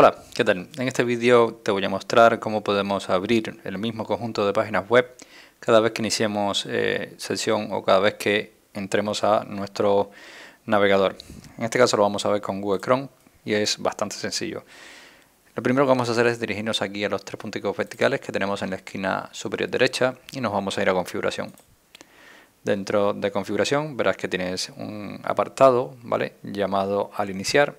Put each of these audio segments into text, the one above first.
Hola, ¿qué tal? En este vídeo te voy a mostrar cómo podemos abrir el mismo conjunto de páginas web cada vez que iniciemos eh, sesión o cada vez que entremos a nuestro navegador. En este caso lo vamos a ver con Google Chrome y es bastante sencillo. Lo primero que vamos a hacer es dirigirnos aquí a los tres puntos verticales que tenemos en la esquina superior derecha y nos vamos a ir a configuración. Dentro de configuración verás que tienes un apartado, ¿vale? Llamado al iniciar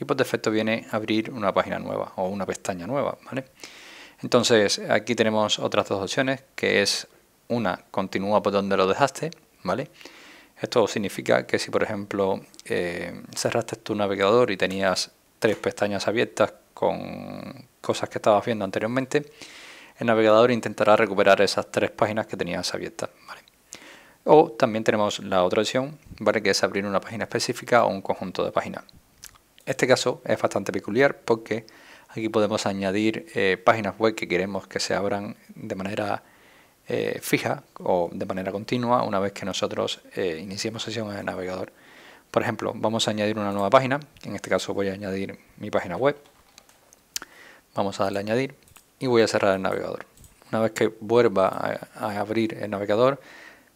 y por defecto viene abrir una página nueva o una pestaña nueva, ¿vale? Entonces aquí tenemos otras dos opciones, que es una, continúa por donde lo dejaste, ¿vale? Esto significa que si por ejemplo eh, cerraste tu navegador y tenías tres pestañas abiertas con cosas que estabas viendo anteriormente, el navegador intentará recuperar esas tres páginas que tenías abiertas. ¿vale? O también tenemos la otra opción, ¿vale? que es abrir una página específica o un conjunto de páginas. Este caso es bastante peculiar porque aquí podemos añadir eh, páginas web que queremos que se abran de manera eh, fija o de manera continua una vez que nosotros eh, iniciemos sesión en el navegador. Por ejemplo, vamos a añadir una nueva página, en este caso voy a añadir mi página web, vamos a darle a añadir y voy a cerrar el navegador. Una vez que vuelva a abrir el navegador,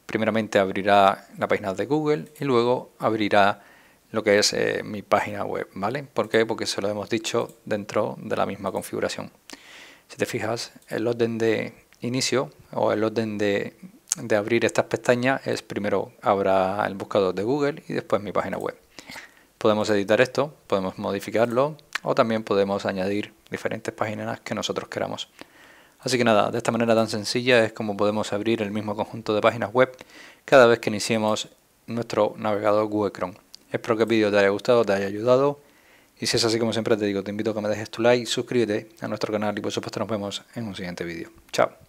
primeramente abrirá la página de Google y luego abrirá lo que es eh, mi página web, ¿vale? ¿Por qué? Porque se lo hemos dicho dentro de la misma configuración. Si te fijas, el orden de inicio o el orden de, de abrir estas pestañas es primero habrá el buscador de Google y después mi página web. Podemos editar esto, podemos modificarlo o también podemos añadir diferentes páginas que nosotros queramos. Así que nada, de esta manera tan sencilla es como podemos abrir el mismo conjunto de páginas web cada vez que iniciemos nuestro navegador Google Chrome. Espero que el vídeo te haya gustado, te haya ayudado. Y si es así como siempre te digo, te invito a que me dejes tu like, suscríbete a nuestro canal y por supuesto nos vemos en un siguiente vídeo. Chao.